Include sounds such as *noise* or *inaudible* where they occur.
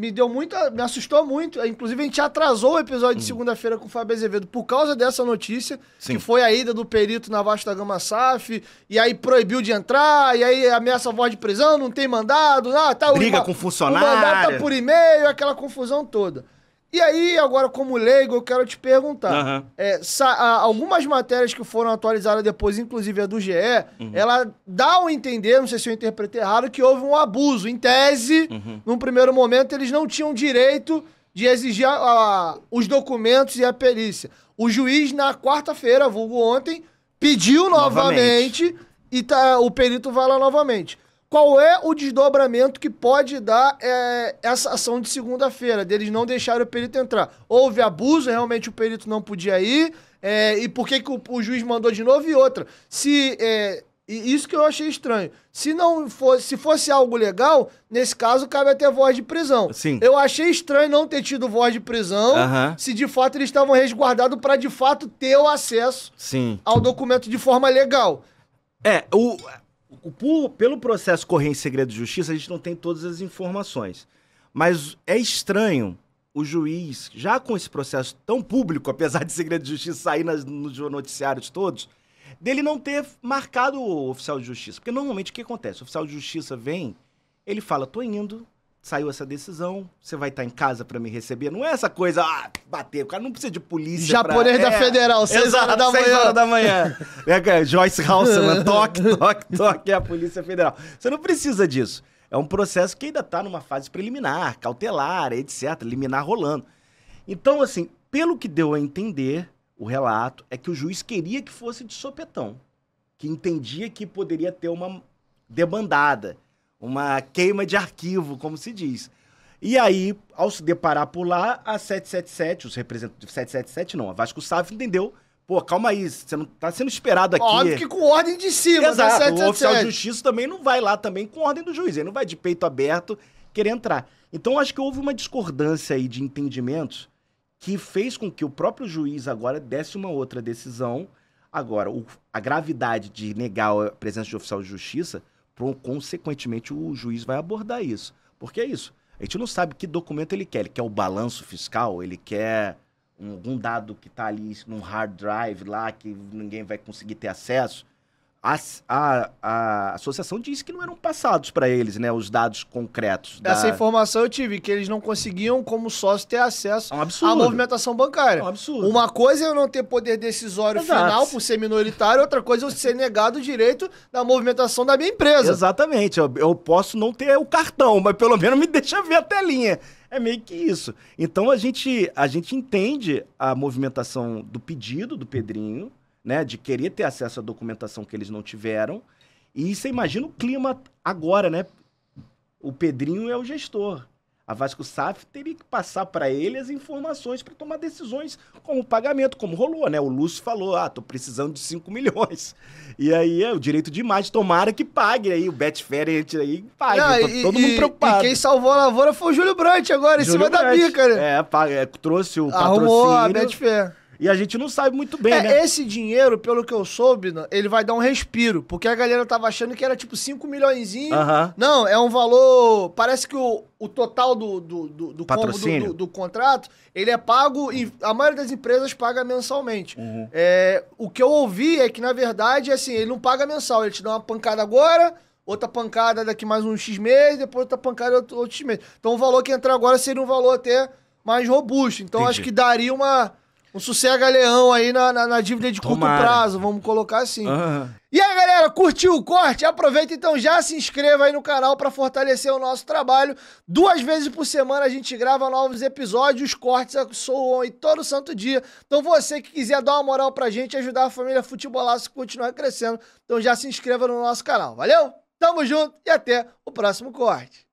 me deu muito, me assustou muito. Inclusive, a gente atrasou o episódio de uhum. segunda-feira com o Fábio Azevedo por causa dessa notícia, Sim. que foi a ida do perito na vasta gama SAF, e aí proibiu de entrar, e aí ameaça a voz de prisão, não tem mandado, ah, tá, Briga o, com funcionário. O mandado tá por e-mail, aquela confusão toda. E aí, agora, como leigo, eu quero te perguntar. Uhum. É, algumas matérias que foram atualizadas depois, inclusive a do GE, uhum. ela dá a um entender, não sei se eu interpretei errado, que houve um abuso. Em tese, uhum. num primeiro momento, eles não tinham direito de exigir a, a, os documentos e a perícia. O juiz, na quarta-feira, vulgo ontem, pediu novamente, novamente e tá, o perito vai lá novamente qual é o desdobramento que pode dar é, essa ação de segunda-feira, deles não deixarem o perito entrar? Houve abuso, realmente o perito não podia ir, é, e por que, que o, o, juiz mandou de novo? E outra, se. É, e isso que eu achei estranho. Se não fosse, se fosse algo legal, nesse caso cabe até voz de prisão. Sim. Eu achei estranho não ter tido voz de prisão, uh -huh. se de fato eles estavam resguardados para de fato ter o acesso Sim. ao documento de forma legal. É, o, por, pelo processo correr em segredo de justiça, a gente não tem todas as informações. Mas é estranho o juiz, já com esse processo tão público, apesar de segredo de justiça sair nas, nos noticiários todos, dele não ter marcado o oficial de justiça. Porque normalmente o que acontece? O oficial de justiça vem, ele fala, tô indo, saiu essa decisão, você vai estar tá em casa para me receber. Não é essa coisa, ah, bater, o cara não precisa de polícia. Japonês pra... da é, Federal, 6 horas da manhã. horas da manhã. é, é Joyce Halseman, *laughs* toque, toque, toque, é a Polícia Federal. Você não precisa disso. É um processo que ainda está numa fase preliminar, cautelar, etc., liminar rolando. Então, assim, pelo que deu a entender, o relato é que o juiz queria que fosse de sopetão, que entendia que poderia ter uma debandada uma queima de arquivo, como se diz. E aí, ao se deparar por lá, a 777, os representantes 777 não, a Vasco Sávio entendeu Pô, calma aí, você não tá sendo esperado aqui. Óbvio que com ordem de cima, né? Exato, 777. O oficial de justiça também não vai lá também com ordem do juiz, ele não vai de peito aberto querer entrar. Então acho que houve uma discordância aí de entendimentos que fez com que o próprio juiz agora desse uma outra decisão. Agora, o, a gravidade de negar a presença de oficial de justiça Consequentemente, o juiz vai abordar isso. Porque é isso. A gente não sabe que documento ele quer. Ele quer o balanço fiscal, ele quer algum dado que está ali num hard drive lá que ninguém vai conseguir ter acesso a, a, a associação disse que não eram passados para eles, né, os dados concretos. Da... Essa informação eu tive, que eles não conseguiam, como sócio, ter acesso é um à movimentação bancária. É um absurdo. Uma coisa é eu não ter poder decisório Exato. final por ser minoritário, outra coisa é eu ser negado o direito da movimentação da minha empresa. Exatamente. Eu, eu posso não ter o cartão, mas pelo menos me *laughs* deixa ver a telinha. É meio que isso. Então a gente, a gente entende a movimentação do pedido do Pedrinho, né? De querer ter acesso à documentação que eles não tiveram. E você imagina o clima agora, né? O Pedrinho é o gestor. A Vasco SAF teria que passar para ele as informações para tomar decisões como pagamento, como rolou, né? O Lúcio falou: ah, tô precisando de 5 milhões. E aí é o direito de tomara que pague aí, o Betfair aí pague. Não, tá e, todo mundo preocupado. E quem salvou a lavoura foi o Júlio Brandt agora, Júlio em cima Brandt. da bica, né? É, é, trouxe o Arrumou patrocínio. Arrumou a Betfair. E a gente não sabe muito bem, é, né? Esse dinheiro, pelo que eu soube, ele vai dar um respiro. Porque a galera tava achando que era tipo 5 milhões. Uh -huh. Não, é um valor. Parece que o, o total do, do, do, do Patrocínio. Do, do, contrato, ele é pago e a maioria das empresas paga mensalmente. Uhum. É, o que eu ouvi é que, na verdade, é assim, ele não paga mensal. Ele te dá uma pancada agora, outra pancada daqui mais uns X meses, depois outra pancada outro, outro X meses. Então o valor que entrar agora seria um valor até mais robusto. Então Entendi. acho que daria uma um sossega-leão aí na, na, na, dívida de Tomara. curto prazo, vamos colocar assim. Uhum. E aí, galera, curtiu o corte? Aproveita então, já se inscreva aí no canal para fortalecer o nosso trabalho. Duas vezes por semana a gente grava novos episódios, os cortes soam aí todo santo dia. Então você que quiser dar uma moral pra gente, ajudar a família Futebolaço a continuar crescendo, então já se inscreva no nosso canal. Valeu? Tamo junto e até o próximo corte.